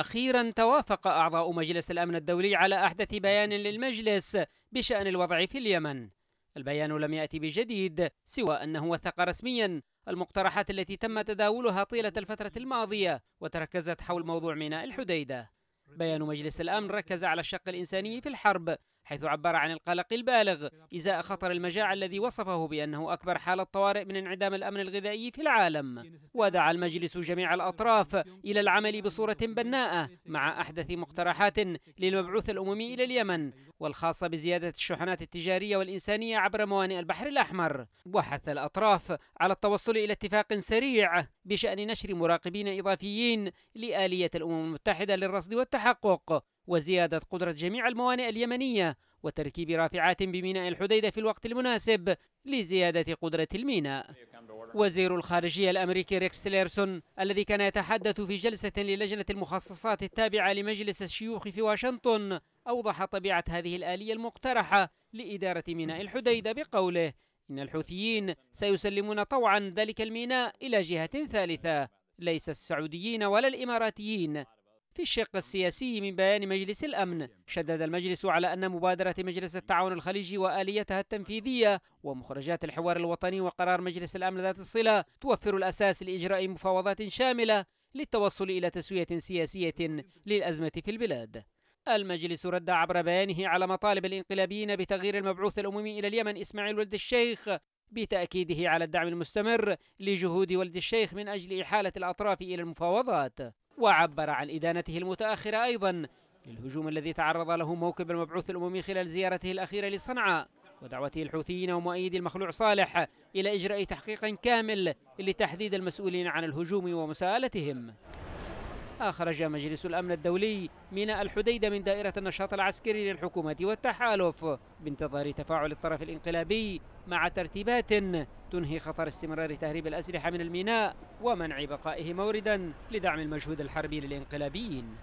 أخيرا توافق أعضاء مجلس الأمن الدولي على أحدث بيان للمجلس بشأن الوضع في اليمن البيان لم يأتي بجديد سوى أنه وثق رسميا المقترحات التي تم تداولها طيلة الفترة الماضية وتركزت حول موضوع ميناء الحديدة بيان مجلس الأمن ركز على الشق الإنساني في الحرب حيث عبر عن القلق البالغ إزاء خطر المجاعة الذي وصفه بأنه أكبر حالة طوارئ من انعدام الأمن الغذائي في العالم ودعا المجلس جميع الأطراف إلى العمل بصورة بناءة مع أحدث مقترحات للمبعوث الأممي إلى اليمن والخاصة بزيادة الشحنات التجارية والإنسانية عبر موانئ البحر الأحمر وحث الأطراف على التوصل إلى اتفاق سريع بشأن نشر مراقبين إضافيين لآلية الأمم المتحدة للرصد والتحقق وزيادة قدرة جميع الموانئ اليمنية وتركيب رافعات بميناء الحديدة في الوقت المناسب لزيادة قدرة الميناء وزير الخارجية الأمريكي ريكس تيليرسون الذي كان يتحدث في جلسة للجنة المخصصات التابعة لمجلس الشيوخ في واشنطن أوضح طبيعة هذه الآلية المقترحة لإدارة ميناء الحديدة بقوله إن الحوثيين سيسلمون طوعا ذلك الميناء إلى جهة ثالثة ليس السعوديين ولا الإماراتيين في الشق السياسي من بيان مجلس الأمن شدد المجلس على أن مبادرة مجلس التعاون الخليجي وآليتها التنفيذية ومخرجات الحوار الوطني وقرار مجلس الأمن ذات الصلة توفر الأساس لإجراء مفاوضات شاملة للتوصل إلى تسوية سياسية للأزمة في البلاد المجلس رد عبر بيانه على مطالب الانقلابيين بتغيير المبعوث الأممي إلى اليمن إسماعيل ولد الشيخ بتأكيده على الدعم المستمر لجهود ولد الشيخ من أجل إحالة الأطراف إلى المفاوضات وعبر عن إدانته المتأخرة أيضا للهجوم الذي تعرض له موكب المبعوث الأممي خلال زيارته الأخيرة لصنعاء ودعوته الحوثيين ومؤيدي المخلوع صالح إلى إجراء تحقيق كامل لتحديد المسؤولين عن الهجوم ومساءلتهم أخرج مجلس الأمن الدولي ميناء الحديدة من دائرة النشاط العسكري للحكومة والتحالف بانتظار تفاعل الطرف الانقلابي مع ترتيبات تنهي خطر استمرار تهريب الأسلحة من الميناء ومنع بقائه موردا لدعم المجهود الحربي للانقلابيين